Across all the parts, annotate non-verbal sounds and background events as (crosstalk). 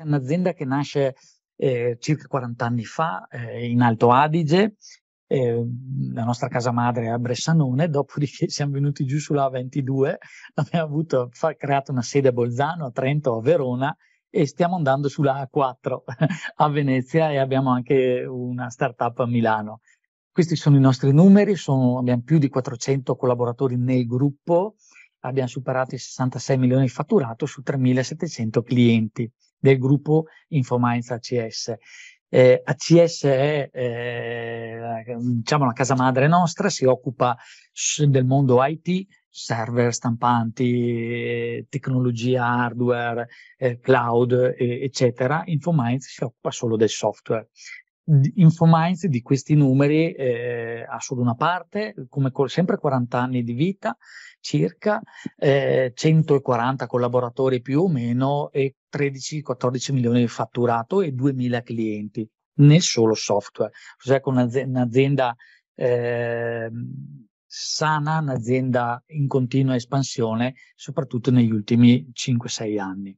è un'azienda che nasce eh, circa 40 anni fa eh, in Alto Adige, eh, la nostra casa madre è a Bressanone, dopodiché (laughs) siamo venuti giù sulla A22, abbiamo avuto, fa, creato una sede a Bolzano, a Trento, a Verona e stiamo andando sulla A4 (laughs) a Venezia e abbiamo anche una startup a Milano. Questi sono i nostri numeri, sono, abbiamo più di 400 collaboratori nel gruppo, abbiamo superato i 66 milioni di fatturato su 3.700 clienti del gruppo Infominds ACS. Eh, ACS è eh, diciamo la casa madre nostra, si occupa del mondo IT, server stampanti, tecnologia hardware, eh, cloud, eh, eccetera. Infominds si occupa solo del software. InfoMinds di questi numeri eh, ha solo una parte, come sempre 40 anni di vita circa, eh, 140 collaboratori più o meno e 13-14 milioni di fatturato e 2.000 clienti nel solo software. Cioè con un'azienda eh, sana, un'azienda in continua espansione, soprattutto negli ultimi 5-6 anni.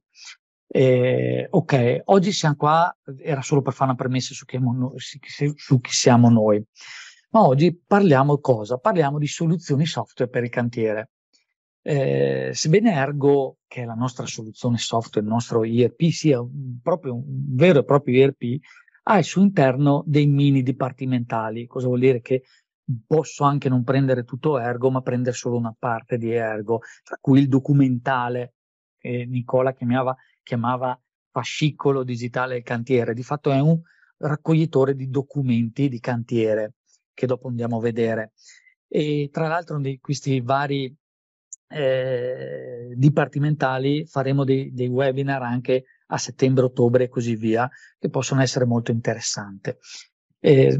Eh, ok, oggi siamo qua, era solo per fare una premessa su chi, noi, su chi siamo noi, ma oggi parliamo cosa? Parliamo di soluzioni software per il cantiere. Eh, sebbene Ergo, che è la nostra soluzione software, il nostro IRP, sia proprio, un vero e proprio IRP, ha al suo interno dei mini dipartimentali. Cosa vuol dire? Che posso anche non prendere tutto Ergo, ma prendere solo una parte di Ergo, tra cui il documentale eh, Nicola chiamava, chiamava fascicolo digitale del cantiere, di fatto è un raccoglitore di documenti di cantiere che dopo andiamo a vedere. E tra l'altro di questi vari eh, dipartimentali faremo dei, dei, webinar anche a settembre, ottobre e così via, che possono essere molto interessanti. Eh,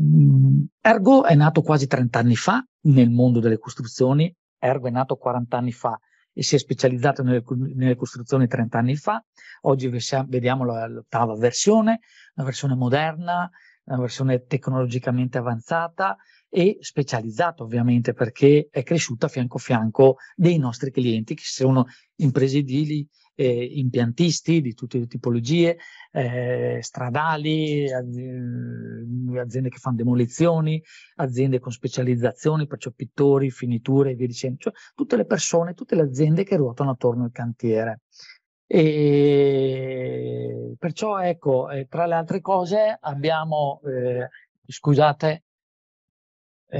Ergo è nato quasi 30 anni fa nel mondo delle costruzioni, Ergo è nato 40 anni fa e si è specializzato nelle, nelle costruzioni 30 anni fa. Oggi vediamo l'ottava versione, una versione moderna, una versione tecnologicamente avanzata e specializzata ovviamente perché è cresciuta fianco a fianco dei nostri clienti che sono imprese edili, eh, impiantisti di tutte le tipologie, eh, stradali, aziende che fanno demolizioni, aziende con specializzazioni, perciò pittori, finiture e via dicendo, cioè tutte le persone, tutte le aziende che ruotano attorno al cantiere. E perciò ecco, eh, tra le altre cose abbiamo, eh, scusate, eh,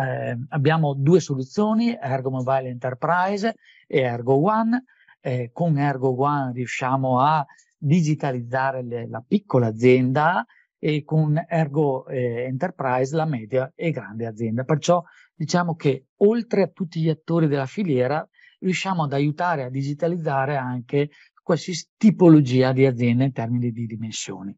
eh, abbiamo due soluzioni, Ergo Mobile Enterprise e Ergo One, eh, con Ergo One riusciamo a digitalizzare le, la piccola azienda e con Ergo eh, Enterprise la media e grande azienda. Perciò diciamo che oltre a tutti gli attori della filiera riusciamo ad aiutare a digitalizzare anche qualsiasi tipologia di azienda in termini di dimensioni.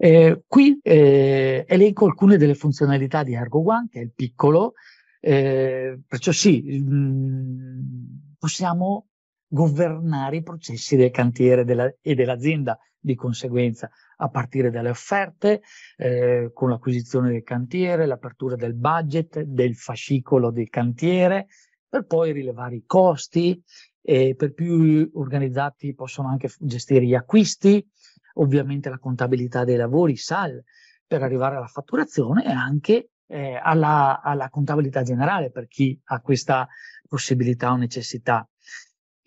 Eh, qui eh, elenco alcune delle funzionalità di Ergo One, che è il piccolo, eh, perciò sì, mh, mm, possiamo governare i processi del cantiere della, e dell'azienda di conseguenza, a partire dalle offerte, eh, con l'acquisizione del cantiere, l'apertura del budget, del fascicolo del cantiere, per poi rilevare i costi, e per più organizzati possono anche gestire gli acquisti, ovviamente la contabilità dei lavori, SAL, per arrivare alla fatturazione e anche eh, alla, alla contabilità generale per chi ha questa possibilità o necessità.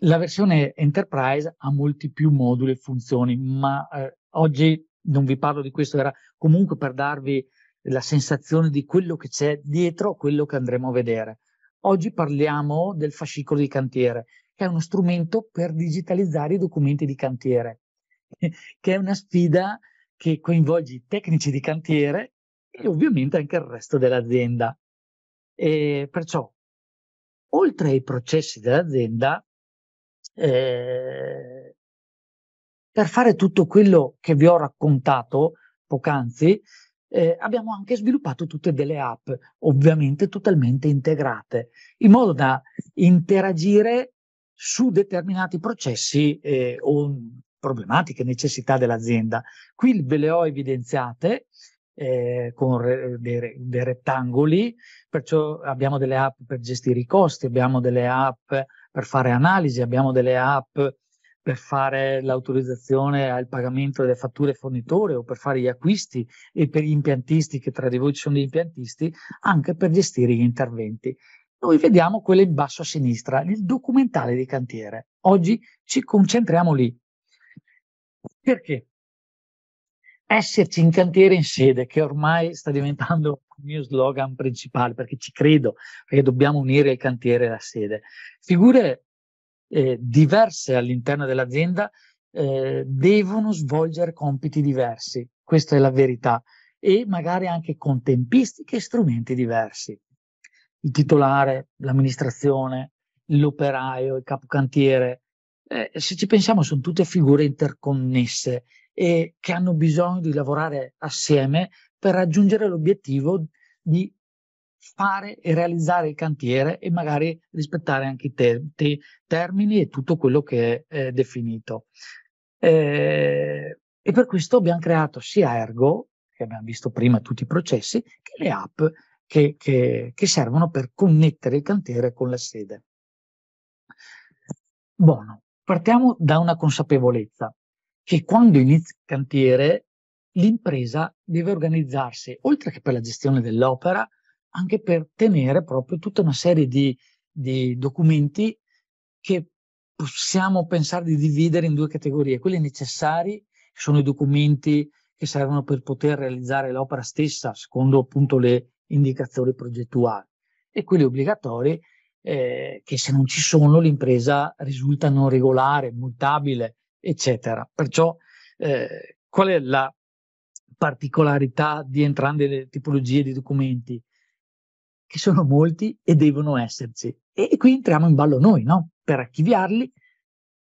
La versione Enterprise ha molti più moduli e funzioni, ma eh, oggi non vi parlo di questo, era comunque per darvi la sensazione di quello che c'è dietro quello che andremo a vedere. Oggi parliamo del fascicolo di cantiere, che è uno strumento per digitalizzare i documenti di cantiere, (laughs) che è una sfida che coinvolge i tecnici di cantiere e ovviamente anche il resto dell'azienda. E perciò, oltre ai processi dell'azienda, eh, per fare tutto quello che vi ho raccontato poc'anzi, eh, abbiamo anche sviluppato tutte delle app, ovviamente totalmente integrate, in modo da interagire su determinati processi eh, o problematiche, necessità dell'azienda. Qui ve le ho evidenziate eh, con re, dei, dei, rettangoli, perciò abbiamo delle app per gestire i costi, abbiamo delle app per fare analisi, abbiamo delle app per fare l'autorizzazione al pagamento delle fatture fornitore o per fare gli acquisti e per gli impiantisti, che tra di voi ci sono gli impiantisti, anche per gestire gli interventi. Noi vediamo quello in basso a sinistra, il documentale di cantiere. Oggi ci concentriamo lì. Perché? Esserci in cantiere in sede, che ormai sta diventando il mio slogan principale, perché ci credo, perché dobbiamo unire il cantiere e la sede. Figure eh, diverse all'interno dell'azienda eh, devono svolgere compiti diversi, questa è la verità, e magari anche con tempistiche e strumenti diversi. Il titolare, l'amministrazione, l'operaio, il capocantiere, eh, se ci pensiamo sono tutte figure interconnesse e che hanno bisogno di lavorare assieme per raggiungere l'obiettivo di fare e realizzare il cantiere e magari rispettare anche i te- te- termini e tutto quello che è eh, definito. Eh, e per questo abbiamo creato sia Ergo, che abbiamo visto prima tutti i processi, che le app che, che, che servono per connettere il cantiere con la sede. Buono, partiamo da una consapevolezza che quando inizi il cantiere l'impresa deve organizzarsi, oltre che per la gestione dell'opera, anche per tenere proprio tutta una serie di, di documenti che possiamo pensare di dividere in due categorie, quelli necessari, che sono i documenti che servono per poter realizzare l'opera stessa, secondo appunto le indicazioni progettuali, e quelli obbligatori, eh, che se non ci sono l'impresa risulta non regolare, multabile, eccetera. Perciò eh, qual è la particolarità di entrambe le tipologie di documenti, che sono molti e devono esserci. E, e qui entriamo in ballo noi, no? Per archiviarli,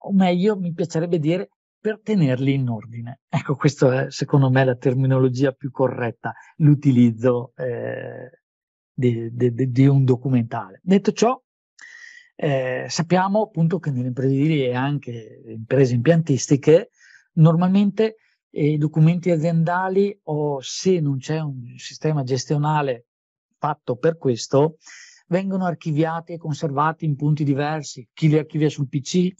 o meglio, mi piacerebbe dire, per tenerli in ordine. Ecco, questa è secondo me la terminologia più corretta, l'utilizzo eh, di, di, di, un documentale. Detto ciò, eh, sappiamo appunto che nelle imprese edili e anche imprese impiantistiche normalmente e i documenti aziendali o se non c'è un sistema gestionale fatto per questo, vengono archiviati e conservati in punti diversi, chi li archivia sul PC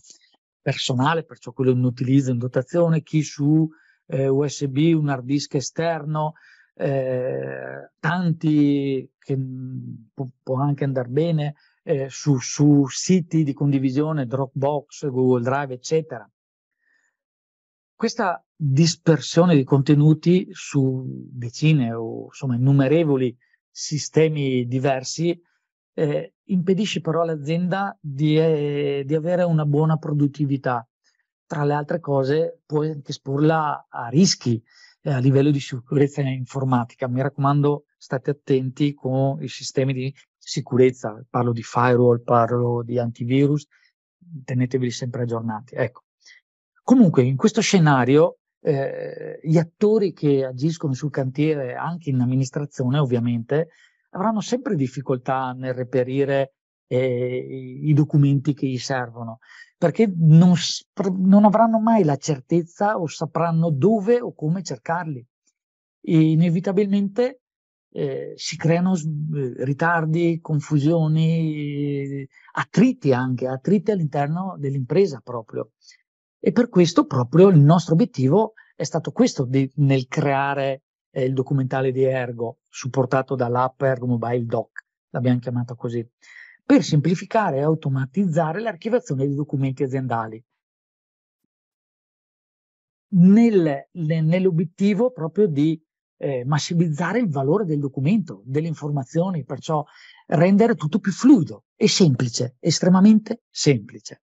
personale, perciò quello in utilizzo, in dotazione, chi su eh, USB, un hard disk esterno, eh, tanti che mm, può, può anche andare bene eh, su, su siti di condivisione, Dropbox, Google Drive, eccetera questa dispersione di contenuti su decine o insomma innumerevoli sistemi diversi eh, impedisce però all'azienda di, eh, di avere una buona produttività. Tra le altre cose puoi anche esporla a rischi eh, a livello di sicurezza informatica. Mi raccomando, state attenti con i sistemi di sicurezza. Parlo di firewall, parlo di antivirus, tenetevi sempre aggiornati. Ecco. Comunque, in questo scenario, eh, gli attori che agiscono sul cantiere, anche in amministrazione ovviamente, avranno sempre difficoltà nel reperire eh, i documenti che gli servono, perché non, non, avranno mai la certezza o sapranno dove o come cercarli. E inevitabilmente eh, si creano eh, ritardi, confusioni, eh, attriti anche, attriti all'interno dell'impresa proprio. E per questo proprio il nostro obiettivo è stato questo di, nel creare eh, il documentale di Ergo, supportato dall'app Ergo Mobile Doc, l'abbiamo chiamata così, per semplificare e automatizzare l'archiviazione di documenti aziendali. Nel, nel, nell'obiettivo proprio di eh, massimizzare il valore del documento, delle informazioni, perciò rendere tutto più fluido e semplice, estremamente semplice.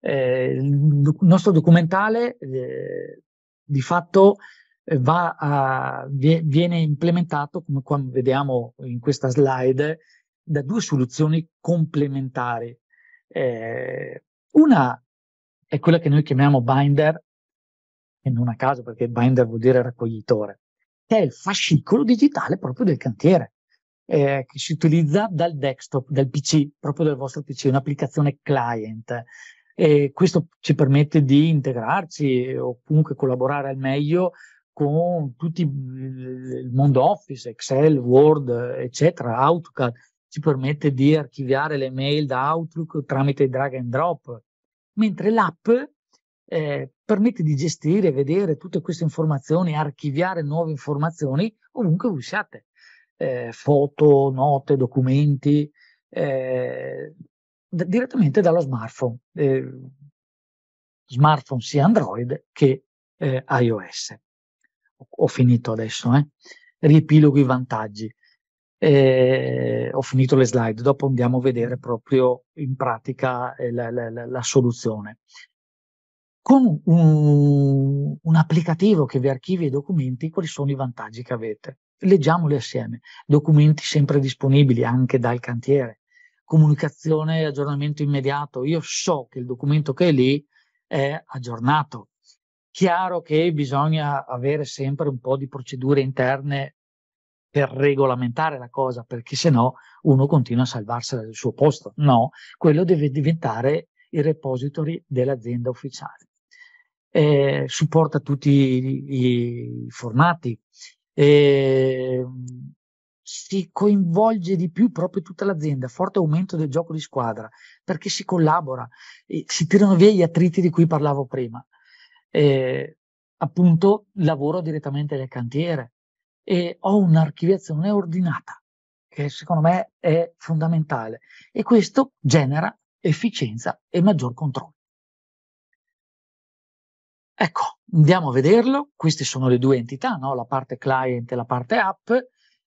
Eh, il nostro documentale eh, di fatto eh, va a, viene implementato, come qua vediamo in questa slide, da due soluzioni complementari. Eh, una è quella che noi chiamiamo binder, e non a caso perché binder vuol dire raccoglitore, che è il fascicolo digitale proprio del cantiere, eh, che si utilizza dal desktop, dal PC, proprio dal vostro PC, un'applicazione client, e questo ci permette di integrarci eh, o comunque collaborare al meglio con tutti mm, il mondo Office, Excel, Word, eccetera, AutoCAD, ci permette di archiviare le mail da Outlook tramite drag and drop, mentre l'app eh, permette di gestire, e vedere tutte queste informazioni, archiviare nuove informazioni ovunque voi siate, eh, foto, note, documenti, eh, d- direttamente dallo smartphone, eh, smartphone sia Android che eh, iOS. Ho, ho finito adesso, eh. ripilogo i vantaggi. Eh, ho finito le slide, dopo andiamo a vedere proprio in pratica eh, la, la, la, la soluzione con un, un, applicativo che vi archivia i documenti, quali sono i vantaggi che avete? Leggiamoli assieme. Documenti sempre disponibili anche dal cantiere, comunicazione e aggiornamento immediato. Io so che il documento che è lì è aggiornato. Chiaro che bisogna avere sempre un po' di procedure interne per regolamentare la cosa, perché se no uno continua a salvarsela dal suo posto. No, quello deve diventare il repository dell'azienda ufficiale. Eh, supporta tutti i, i formati, eh, si coinvolge di più proprio tutta l'azienda, forte aumento del gioco di squadra, perché si collabora, si tirano via gli attriti di cui parlavo prima. Eh, appunto, lavoro direttamente nel cantiere e ho un'archiviazione ordinata, che secondo me è fondamentale, e questo genera efficienza e maggior controllo. Ecco, andiamo a vederlo, queste sono le due entità, no? la parte client e la parte app,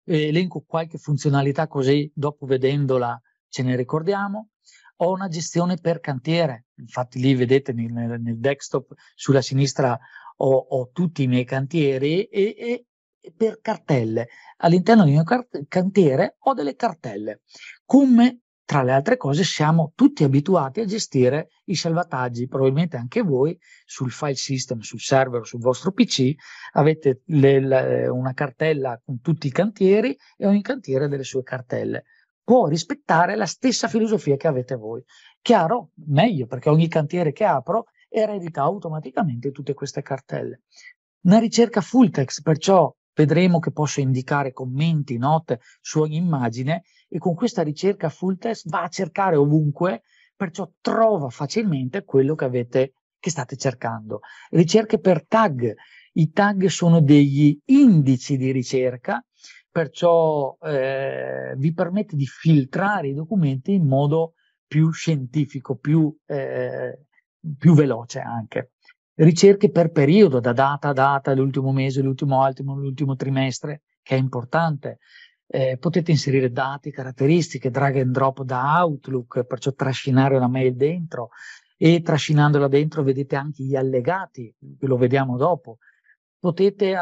elenco qualche funzionalità così dopo vedendola ce ne ricordiamo. Ho una gestione per cantiere, infatti lì vedete nel, nel desktop sulla sinistra ho, ho, tutti i miei cantieri e, e, per cartelle. All'interno del mio cart- cantiere ho delle cartelle, come tra le altre cose siamo tutti abituati a gestire i salvataggi, probabilmente anche voi sul file system, sul server, sul vostro PC, avete le, le, eh, una cartella con tutti i cantieri e ogni cantiere ha delle sue cartelle. Può rispettare la stessa filosofia che avete voi. Chiaro? Meglio, perché ogni cantiere che apro eredita automaticamente tutte queste cartelle. Una ricerca full text, perciò vedremo che posso indicare commenti, note su ogni immagine e con questa ricerca full test va a cercare ovunque, perciò trova facilmente quello che, avete, che state cercando. Ricerche per tag. I tag sono degli indici di ricerca, perciò eh, vi permette di filtrare i documenti in modo più scientifico, più, eh, più veloce anche. Ricerche per periodo, da data a data, l'ultimo mese, l'ultimo attimo, l'ultimo trimestre, che è importante eh, potete inserire dati, caratteristiche, drag and drop da Outlook, perciò trascinare una mail dentro e trascinandola dentro vedete anche gli allegati, lo vediamo dopo. Potete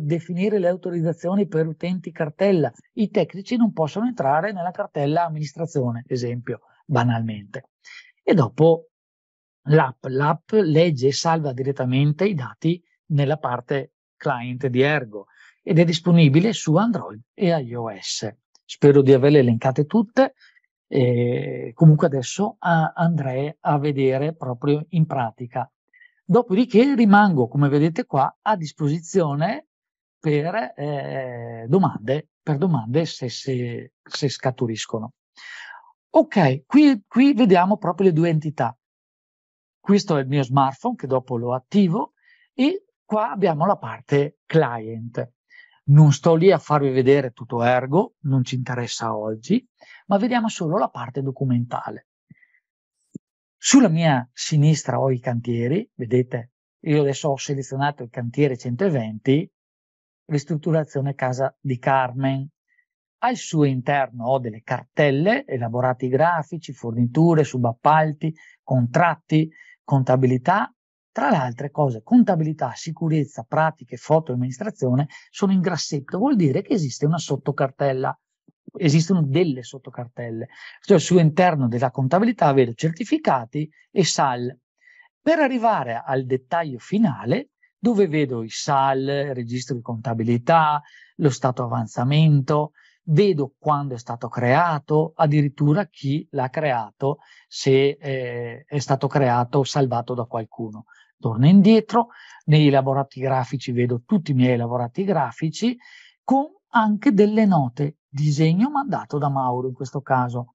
definire le autorizzazioni per utenti cartella. I tecnici non possono entrare nella cartella amministrazione, esempio, banalmente. E dopo l'app. L'app legge e salva direttamente i dati nella parte client di Ergo ed è disponibile su Android e iOS. Spero di averle elencate tutte. E comunque adesso andrei a vedere proprio in pratica. Dopodiché rimango, come vedete qua, a disposizione per, eh, domande, per domande, se, se, se scaturiscono. Ok, qui, qui vediamo proprio le due entità. Questo è il mio smartphone che dopo lo attivo e qua abbiamo la parte client. Non sto lì a farvi vedere tutto ergo, non ci interessa oggi, ma vediamo solo la parte documentale. Sulla mia sinistra ho i cantieri, vedete, io adesso ho selezionato il cantiere 120, ristrutturazione casa di Carmen. Al suo interno ho delle cartelle, elaborati grafici, forniture, subappalti, contratti, contabilità tra le altre cose, contabilità, sicurezza, pratiche, foto e amministrazione sono in grassetto, vuol dire che esiste una sottocartella, esistono delle sottocartelle, cioè sul della contabilità avere certificati e SAL. Per arrivare al dettaglio finale, dove vedo i SAL, registro di contabilità, lo stato avanzamento, vedo quando è stato creato, addirittura chi l'ha creato, se eh, è stato creato o salvato da qualcuno torno indietro, nei lavorati grafici vedo tutti i miei lavorati grafici con anche delle note, disegno mandato da Mauro in questo caso,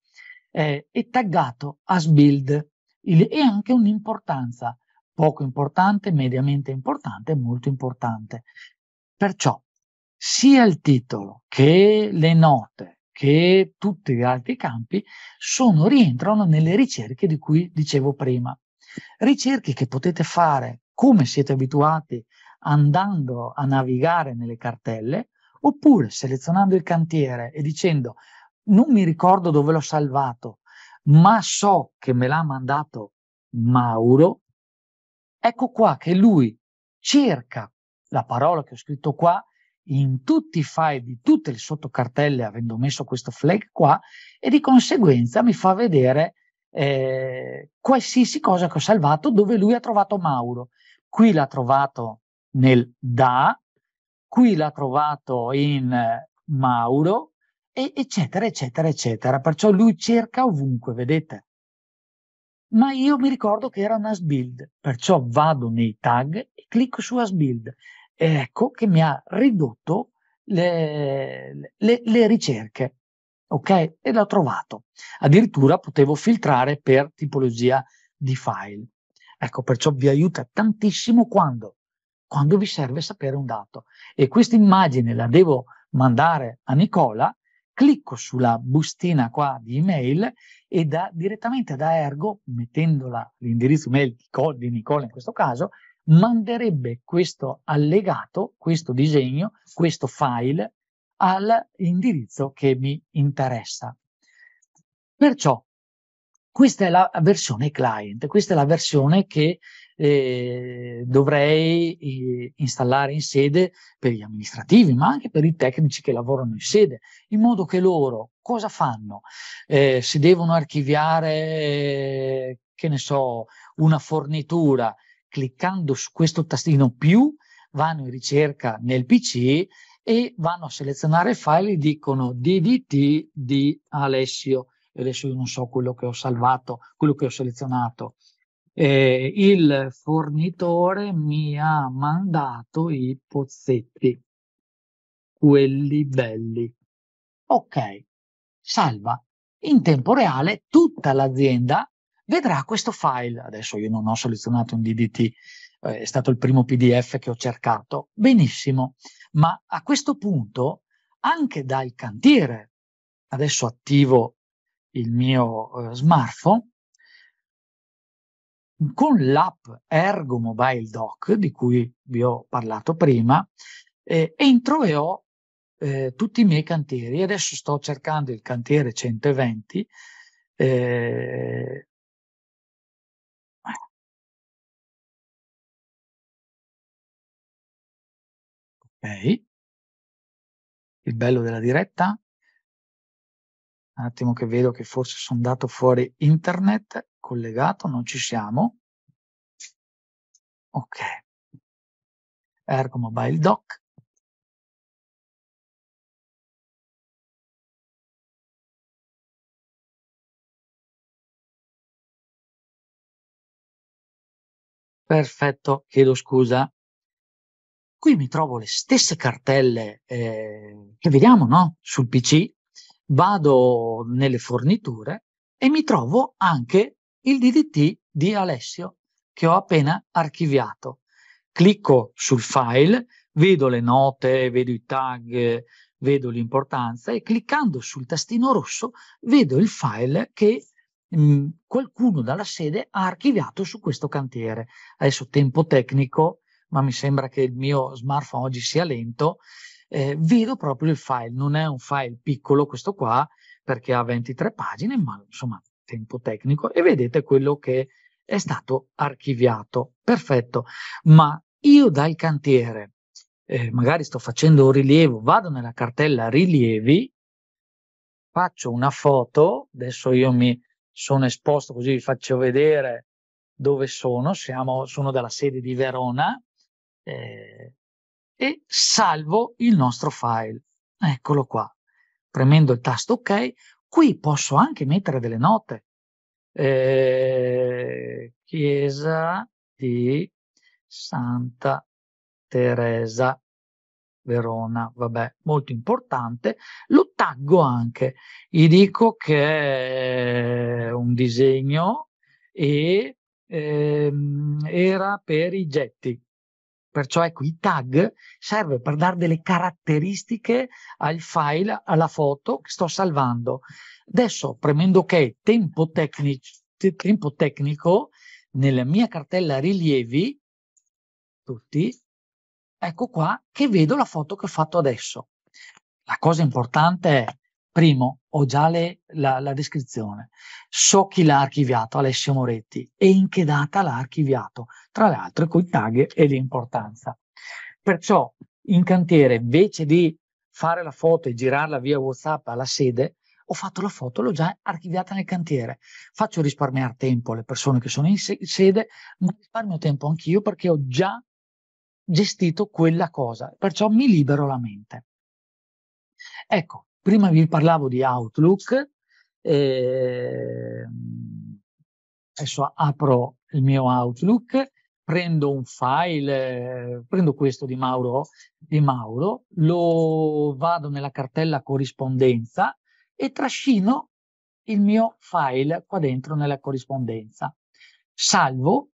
eh, e taggato as build Il, e anche un'importanza poco importante, mediamente importante, molto importante. Perciò sia il titolo che le note che tutti gli altri campi sono, rientrano nelle ricerche di cui dicevo prima ricerche che potete fare come siete abituati andando a navigare nelle cartelle, oppure selezionando il cantiere e dicendo non mi ricordo dove l'ho salvato, ma so che me l'ha mandato Mauro, ecco qua che lui cerca la parola che ho scritto qua in tutti i file di tutte le sottocartelle avendo messo questo flag qua e di conseguenza mi fa vedere eh, qualsiasi cosa che ho salvato dove lui ha trovato Mauro. Qui l'ha trovato nel da, qui l'ha trovato in eh, Mauro, e, eccetera, eccetera, eccetera. Perciò lui cerca ovunque, vedete. Ma io mi ricordo che era un Asbuild, perciò vado nei tag e clicco su Asbuild. Ecco che mi ha ridotto le, le, le ricerche ok? E l'ho trovato. Addirittura potevo filtrare per tipologia di file. Ecco, perciò vi aiuta tantissimo quando, quando vi serve sapere un dato. E questa immagine la devo mandare a Nicola, clicco sulla bustina qua di email e da, direttamente da Ergo, mettendola l'indirizzo email di Nicola in questo caso, manderebbe questo allegato, questo disegno, questo file all'indirizzo che mi interessa. Perciò questa è la versione client, questa è la versione che eh, dovrei eh, installare in sede per gli amministrativi, ma anche per i tecnici che lavorano in sede, in modo che loro cosa fanno? Eh, se devono archiviare, che ne so, una fornitura, cliccando su questo tastino più, vanno in ricerca nel PC e vanno a selezionare i file e dicono DDT di Alessio. Adesso io non so quello che ho salvato, quello che ho selezionato. Eh, il fornitore mi ha mandato i pozzetti, quelli belli. Ok, salva. In tempo reale tutta l'azienda vedrà questo file. Adesso io non ho selezionato un DDT, eh, è stato il primo PDF che ho cercato. Benissimo, ma a questo punto anche dal cantiere, adesso attivo il mio eh, smartphone, con l'app Ergo Mobile Doc, di cui vi ho parlato prima, eh, entro e ho eh, tutti i miei cantieri. Adesso sto cercando il cantiere 120, eh, Ok. Il bello della diretta un attimo che vedo che forse sono andato fuori internet, collegato, non ci siamo. Ok. Ergo Mobile Doc. Perfetto, chiedo scusa, Qui mi trovo le stesse cartelle eh, che vediamo no? sul PC, vado nelle forniture e mi trovo anche il DDT di Alessio che ho appena archiviato. Clicco sul file, vedo le note, vedo i tag, vedo l'importanza e cliccando sul tastino rosso vedo il file che mh, mm, qualcuno dalla sede ha archiviato su questo cantiere. Adesso tempo tecnico ma mi sembra che il mio smartphone oggi sia lento, eh, vedo proprio il file, non è un file piccolo questo qua perché ha 23 pagine, ma insomma tempo tecnico e vedete quello che è stato archiviato. Perfetto, ma io dal cantiere, eh, magari sto facendo un rilievo, vado nella cartella rilievi, faccio una foto, adesso io mi sono esposto così vi faccio vedere dove sono, Siamo, sono dalla sede di Verona, eh, e salvo il nostro file. Eccolo qua. Premendo il tasto OK, qui posso anche mettere delle note. Eh, chiesa di Santa Teresa Verona, vabbè, molto importante, lo taggo anche, gli dico che è un disegno e ehm, era per i getti, Perciò ecco, i tag serve per dare delle caratteristiche al file, alla foto che sto salvando. Adesso premendo che tempo, tecnico, tempo tecnico nella mia cartella rilievi, tutti, ecco qua che vedo la foto che ho fatto adesso. La cosa importante è Primo, ho già le, la, la, descrizione, so chi l'ha archiviato, Alessio Moretti, e in che data l'ha archiviato, tra l'altro con i tag e l'importanza. Perciò in cantiere, invece di fare la foto e girarla via WhatsApp alla sede, ho fatto la foto, l'ho già archiviata nel cantiere. Faccio risparmiare tempo alle persone che sono in sede, ma risparmio tempo anch'io perché ho già gestito quella cosa, perciò mi libero la mente. Ecco, prima vi parlavo di Outlook, eh, adesso apro il mio Outlook, prendo un file, eh, prendo questo di Mauro, di Mauro, lo vado nella cartella corrispondenza e trascino il mio file qua dentro nella corrispondenza. Salvo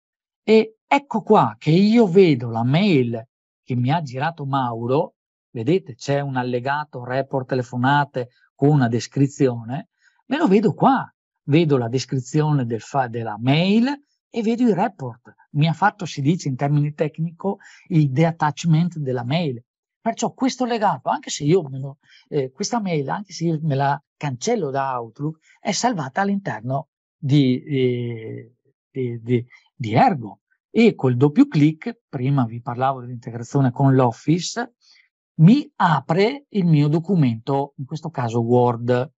e ecco qua che io vedo la mail che mi ha girato Mauro vedete c'è un allegato report telefonate con una descrizione, me lo vedo qua, vedo la descrizione del fa- della mail e vedo il report. Mi ha fatto, si dice in termini tecnico, il deattachment della mail. Perciò questo legato, anche se io lo, eh, questa mail, anche se io me la cancello da Outlook, è salvata all'interno di, eh, di, di, di Ergo. E col doppio clic, prima vi parlavo dell'integrazione con l'Office, mi apre il mio documento, in questo caso Word.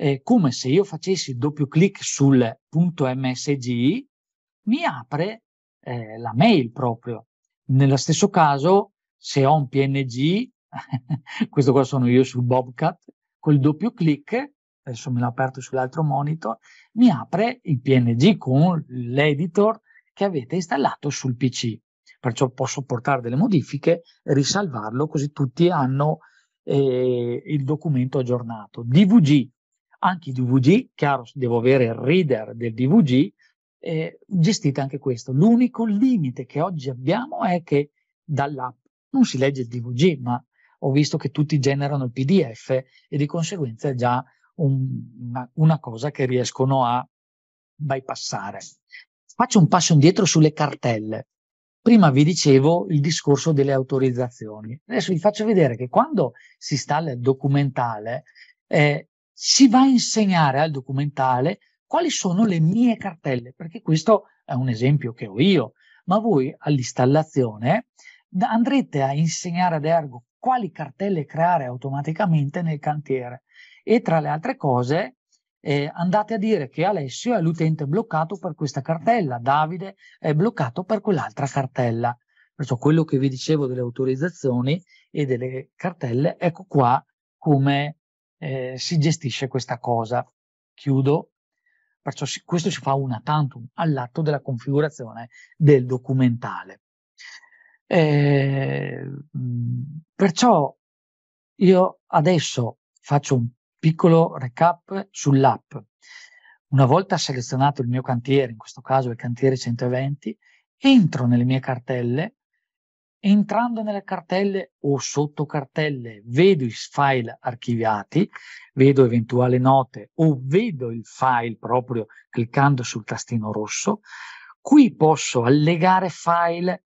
È come se io facessi doppio clic sul punto MSG, mi apre eh, la mail proprio. Nello stesso caso, se ho un PNG, (laughs) questo qua sono io sul Bobcat, col doppio clic, adesso me l'ho aperto sull'altro monitor, mi apre il PNG con l'editor che avete installato sul PC perciò posso portare delle modifiche, risalvarlo così tutti hanno eh, il documento aggiornato. DVG, anche i DVG, chiaro devo avere il reader del DVG, eh, gestite anche questo. L'unico limite che oggi abbiamo è che dall'app non si legge il DVG, ma ho visto che tutti generano il PDF e di conseguenza è già un, una, una cosa che riescono a bypassare. Faccio un passo indietro sulle cartelle. Prima vi dicevo il discorso delle autorizzazioni. Adesso vi faccio vedere che quando si installa il documentale, eh, si va a insegnare al documentale quali sono le mie cartelle, perché questo è un esempio che ho io, ma voi all'installazione andrete a insegnare ad Ergo quali cartelle creare automaticamente nel cantiere e tra le altre cose eh, andate a dire che Alessio è l'utente bloccato per questa cartella, Davide è bloccato per quell'altra cartella. Perciò quello che vi dicevo delle autorizzazioni e delle cartelle, ecco qua come eh, si gestisce questa cosa. Chiudo. Perciò si, questo si fa una tantum all'atto della configurazione del documentale. Eh, mm, perciò io adesso faccio un Piccolo recap sull'app. Una volta selezionato il mio cantiere, in questo caso il cantiere 120, entro nelle mie cartelle entrando nelle cartelle o sotto cartelle, vedo i file archiviati, vedo eventuali note o vedo il file proprio cliccando sul tastino rosso. Qui posso allegare file,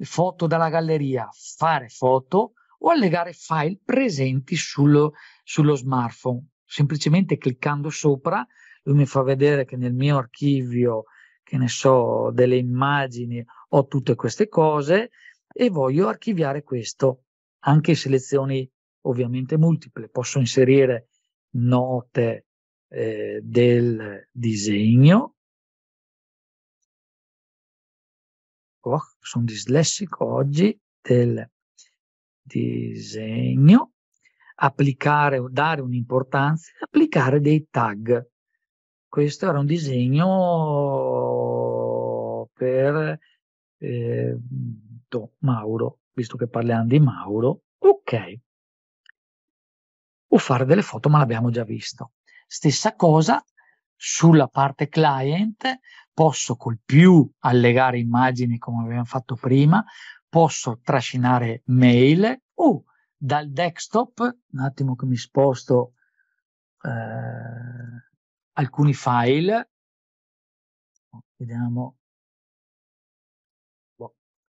foto dalla galleria, fare foto, o allegare file presenti sullo, sullo smartphone. Semplicemente cliccando sopra, lui mi fa vedere che nel mio archivio, che ne so, delle immagini, ho tutte queste cose e voglio archiviare questo. Anche selezioni ovviamente multiple, posso inserire note eh, del disegno. Oh, sono dislessico oggi del disegno, applicare dare un'importanza, applicare dei tag. Questo era un disegno per eh, Mauro, visto che parliamo di Mauro. Ok. O fare delle foto, ma l'abbiamo già visto. Stessa cosa sulla parte client, posso col più allegare immagini come abbiamo fatto prima, posso trascinare mail o oh, dal desktop, un attimo che mi sposto eh, alcuni file, oh, vediamo boh,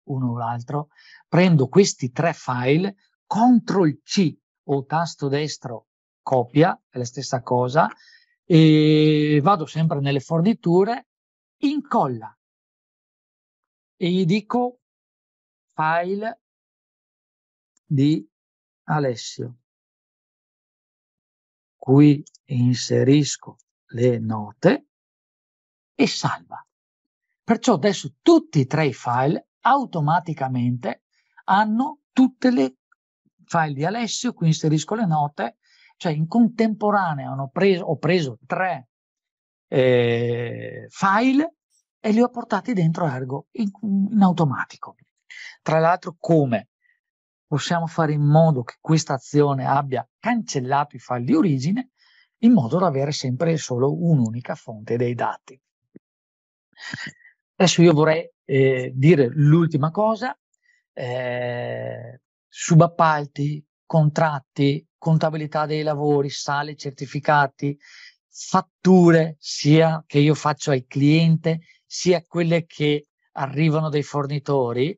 uno o l'altro, prendo questi tre file, CTRL C o tasto destro copia, è la stessa cosa, e vado sempre nelle forniture, incolla e gli dico file di Alessio, qui inserisco le note e salva. Perciò adesso tutti e tre i file automaticamente hanno tutte le file di Alessio, qui inserisco le note, cioè in contemporanea ho preso, ho preso tre eh, file e li ho portati dentro Ergo in, in automatico. Tra l'altro, come possiamo fare in modo che questa azione abbia cancellato i file di origine in modo da avere sempre solo un'unica fonte dei dati. Adesso io vorrei eh, dire l'ultima cosa, eh, subappalti, contratti, contabilità dei lavori, sale, certificati, fatture, sia che io faccio al cliente, sia quelle che arrivano dai fornitori,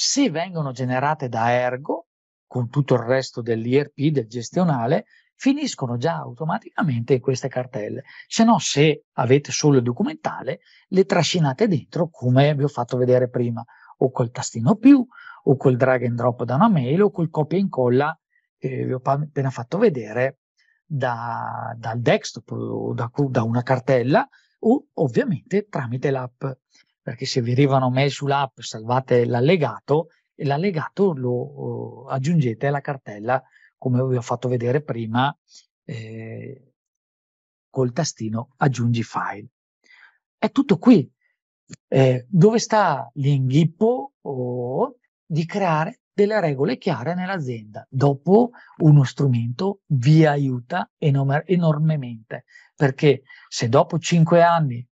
se vengono generate da Ergo, con tutto il resto dell'IRP, del gestionale, finiscono già automaticamente in queste cartelle. Se no, se avete solo il documentale, le trascinate dentro come vi ho fatto vedere prima, o col tastino più, o col drag and drop da una mail, o col copia e incolla che eh, vi ho appena fatto vedere da, dal desktop o da, da una cartella, o ovviamente tramite l'app perché se vi arrivano mail sull'app salvate l'allegato e l'allegato lo eh, aggiungete alla cartella come vi ho fatto vedere prima eh, col tastino aggiungi file. È tutto qui. Eh, dove sta l'inghippo oh, di creare delle regole chiare nell'azienda. Dopo uno strumento vi aiuta enormemente, perché se dopo 5 anni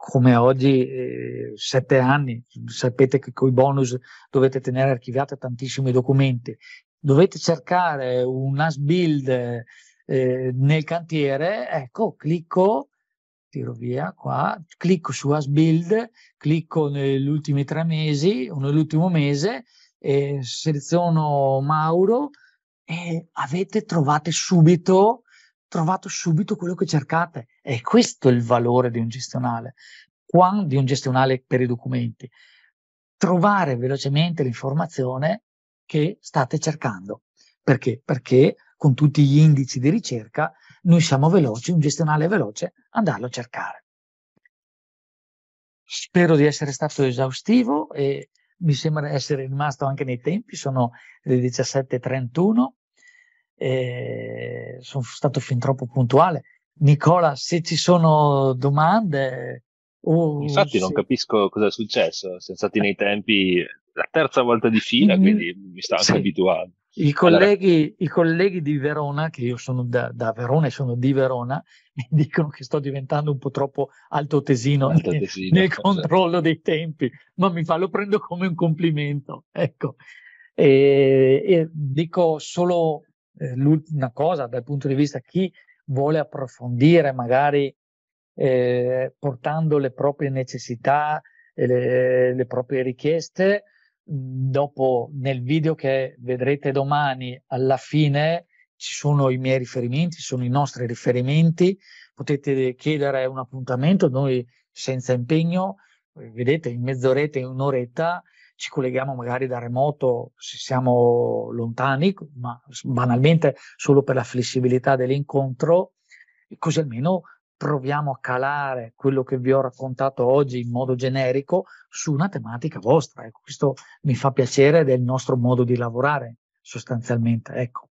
come oggi eh, sette anni, sapete che con i bonus dovete tenere archiviate tantissimi documenti, dovete cercare un NAS build eh, nel cantiere, ecco, clicco, tiro via qua, clicco su as build, clicco negli ultimi tre mesi o nell'ultimo mese, seleziono Mauro e avete trovato subito trovato subito quello che cercate. E questo è il valore di un gestionale, Qua, di un gestionale per i documenti. Trovare velocemente l'informazione che state cercando. Perché? Perché con tutti gli indici di ricerca noi siamo veloci, un gestionale è veloce, andarlo a cercare. Spero di essere stato esaustivo e mi sembra essere rimasto anche nei tempi, sono le 17.31 eh, sono stato fin troppo puntuale. Nicola, se ci sono domande... Oh, Infatti sì. non capisco cosa è successo, siamo stati nei eh. tempi la terza volta di fila, mm-hmm. quindi mi sto anche sì. abituando. I colleghi, allora... I colleghi, di Verona, che io sono da, da, Verona e sono di Verona, (laughs) mi dicono che sto diventando un po' troppo alto tesino nel, nel esatto. controllo dei tempi, ma mi fa, lo prendo come un complimento. Ecco. E, e dico solo eh, l'ultima cosa dal punto di vista chi vuole approfondire magari eh, portando le proprie necessità e le, le proprie richieste. Mhmm, dopo nel video che vedrete domani alla fine ci sono i miei riferimenti, ci sono i nostri riferimenti, potete chiedere un appuntamento, noi senza impegno, eh, vedete in mezz'oretta, in un'oretta ci colleghiamo magari da remoto se siamo lontani, ma banalmente solo per la flessibilità dell'incontro, così almeno proviamo a calare quello che vi ho raccontato oggi in modo generico su una tematica vostra. Ecco, questo mi fa piacere del nostro modo di lavorare sostanzialmente. Ecco.